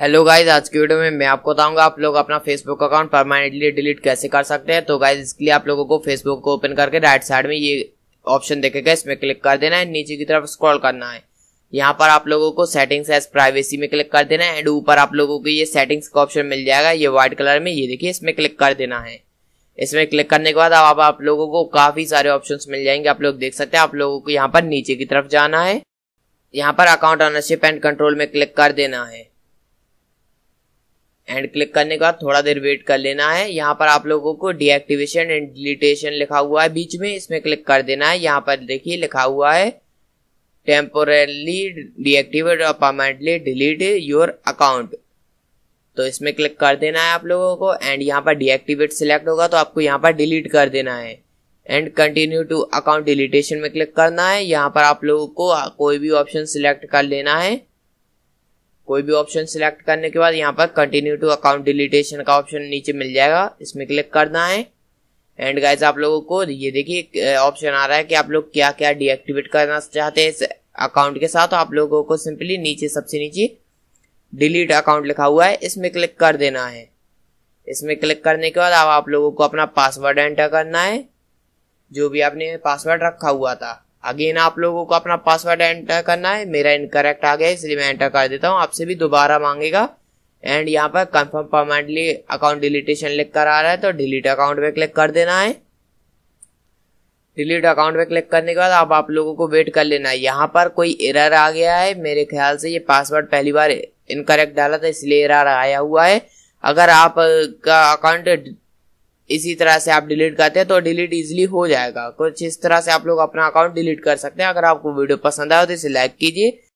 hello guys आज की video में मैं आपको बताऊंगा आप लोग अपना फेसबुक अकाउंट परमानेंटली डिलीट कैसे कर सकते हैं तो गाइज इसके लिए आप लोगों को फेसबुक को ओपन करके राइट साइड में ये ऑप्शन देखेगा इसमें क्लिक कर देना है नीचे की तरफ स्क्रॉल करना है यहाँ पर आप लोगों को सेटिंग्स एज प्राइवेसी में क्लिक कर देना है एंड ऊपर आप लोगों को ये सेटिंग्स का ऑप्शन मिल जाएगा ये व्हाइट कलर में ये देखिए इसमें क्लिक कर देना है इसमें क्लिक करने के बाद अब आप लोगों को काफी सारे ऑप्शंस मिल जाएंगे आप लोग देख सकते हैं आप लोगों को यहाँ पर नीचे की तरफ जाना है यहाँ पर अकाउंट ऑनरशिप एंड कंट्रोल में क्लिक कर देना है एंड क्लिक करने के बाद थोड़ा देर वेट कर लेना है यहाँ पर आप लोगों को डीएक्टिवेशन एंड डिलीटेशन लिखा हुआ है बीच में इसमें क्लिक कर देना है यहाँ पर देखिए लिखा हुआ है टेम्पोरली डीएक्टिवेट और परमानेंटली डिलीट योर अकाउंट तो इसमें क्लिक कर देना है आप लोगों को एंड यहाँ पर डीएक्टिवेट सिलेक्ट होगा तो आपको यहाँ पर डिलीट कर देना है and continue to account deletion में क्लिक करना है यहाँ पर आप लोगों को कोई भी ऑप्शन सिलेक्ट कर लेना है कोई भी ऑप्शन सिलेक्ट करने के बाद यहाँ पर कंटिन्यू टू अकाउंट डिलीटेशन का ऑप्शन नीचे मिल जाएगा इसमें क्लिक करना है एंड गाइज आप लोगों को ये देखिए ऑप्शन आ रहा है कि आप लोग क्या क्या डीएक्टिवेट करना चाहते हैं इस अकाउंट के साथ आप लोगों को सिंपली नीचे सबसे नीचे डिलीट अकाउंट लिखा हुआ है इसमें क्लिक कर देना है इसमें क्लिक करने के बाद अब आप लोगों को अपना पासवर्ड एंटर करना है जो भी आपने पासवर्ड रखा हुआ था अगेन आप लोगों को अपना पासवर्ड एंटर करना है मेरा इनकरेक्ट आ गया इसलिए मैं एंटर कर देता हूँ आपसे भी दोबारा मांगेगा एंड यहाँ पर कंफर्म परमानेंटली अकाउंट डिलीटेशन लिख कर आ रहा है तो डिलीट अकाउंट पे क्लिक कर देना है डिलीट अकाउंट पे क्लिक करने के बाद अब आप लोगों को वेट कर लेना है यहाँ पर कोई एरर आ गया है मेरे ख्याल से ये पासवर्ड पहली बार इनकरेक्ट डाला था इसलिए एरर आया हुआ है अगर आपका अकाउंट इसी तरह से आप डिलीट करते हैं तो डिलीट इजिली हो जाएगा कुछ इस तरह से आप लोग अपना अकाउंट डिलीट कर सकते हैं अगर आपको वीडियो पसंद आए तो इसे लाइक कीजिए